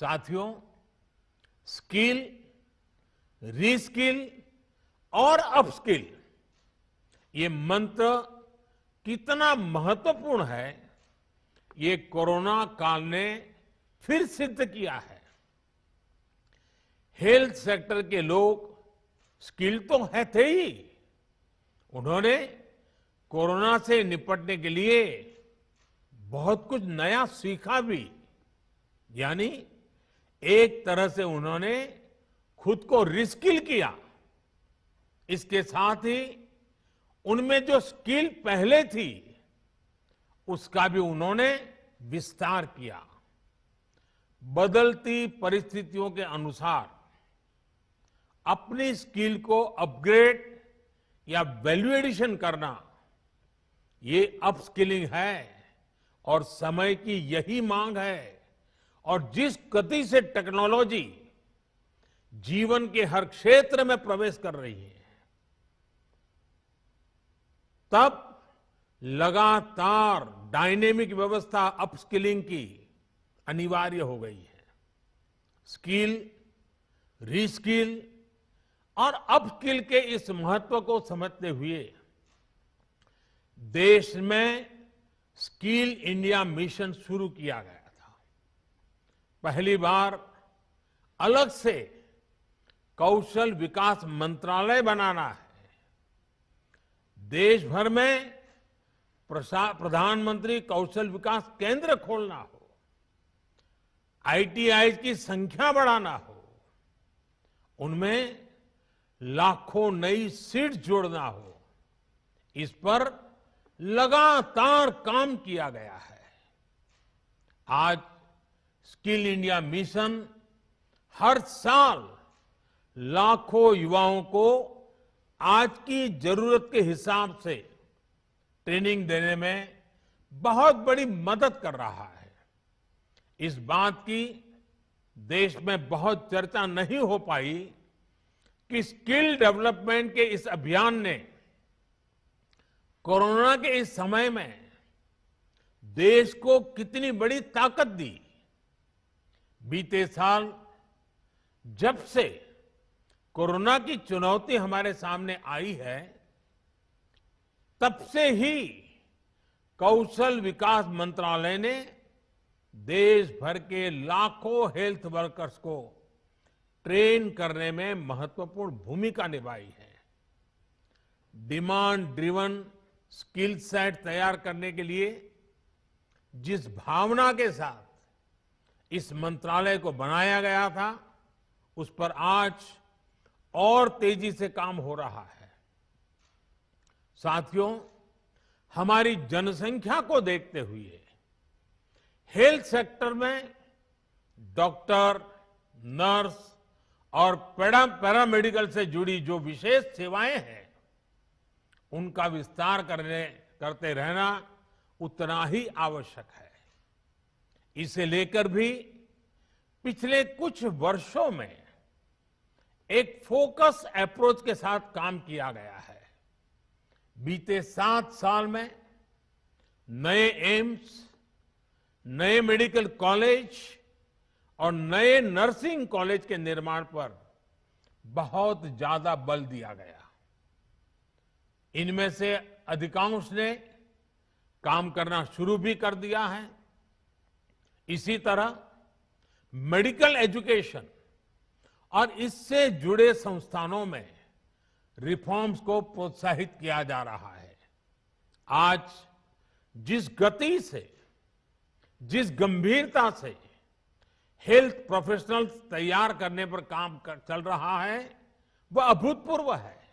साथियों skill reskill और upskill ये मंत्र कितना महत्वपूर्ण है ये कोरोना काल ने फिर सिद्ध किया है हेल्थ सेक्टर के लोग स्किल तो है थे ही उन्होंने कोरोना से निपटने के लिए बहुत कुछ नया सीखा भी यानी एक तरह से उन्होंने खुद को रिस्किल किया इसके साथ ही उनमें जो स्किल पहले थी उसका भी उन्होंने विस्तार किया बदलती परिस्थितियों के अनुसार अपनी स्किल को अपग्रेड या वैल्यू एडिशन करना ये अपस्किलिंग है और समय की यही मांग है और जिस गति से टेक्नोलॉजी जीवन के हर क्षेत्र में प्रवेश कर रही है तब लगातार डायनेमिक व्यवस्था अपस्किलिंग की अनिवार्य हो गई है स्किल रीस्किल और अपस्किल के इस महत्व को समझते हुए देश में स्किल इंडिया मिशन शुरू किया गया पहली बार अलग से कौशल विकास मंत्रालय बनाना है देश भर में प्रधानमंत्री कौशल विकास केंद्र खोलना हो आईटीआई की संख्या बढ़ाना हो उनमें लाखों नई सीट जोड़ना हो इस पर लगातार काम किया गया है आज स्किल इंडिया मिशन हर साल लाखों युवाओं को आज की जरूरत के हिसाब से ट्रेनिंग देने में बहुत बड़ी मदद कर रहा है इस बात की देश में बहुत चर्चा नहीं हो पाई कि स्किल डेवलपमेंट के इस अभियान ने कोरोना के इस समय में देश को कितनी बड़ी ताकत दी बीते साल जब से कोरोना की चुनौती हमारे सामने आई है तब से ही कौशल विकास मंत्रालय ने देश भर के लाखों हेल्थ वर्कर्स को ट्रेन करने में महत्वपूर्ण भूमिका निभाई है डिमांड ड्रिवन स्किल सेट तैयार करने के लिए जिस भावना के साथ इस मंत्रालय को बनाया गया था उस पर आज और तेजी से काम हो रहा है साथियों हमारी जनसंख्या को देखते हुए हेल्थ सेक्टर में डॉक्टर नर्स और पैरा पैरामेडिकल से जुड़ी जो विशेष सेवाएं हैं उनका विस्तार करने करते रहना उतना ही आवश्यक है इसे लेकर भी पिछले कुछ वर्षों में एक फोकस अप्रोच के साथ काम किया गया है बीते सात साल में नए एम्स नए मेडिकल कॉलेज और नए नर्सिंग कॉलेज के निर्माण पर बहुत ज्यादा बल दिया गया इनमें से अधिकांश ने काम करना शुरू भी कर दिया है इसी तरह मेडिकल एजुकेशन और इससे जुड़े संस्थानों में रिफॉर्म्स को प्रोत्साहित किया जा रहा है आज जिस गति से जिस गंभीरता से हेल्थ प्रोफेशनल्स तैयार करने पर काम कर, चल रहा है वह अभूतपूर्व है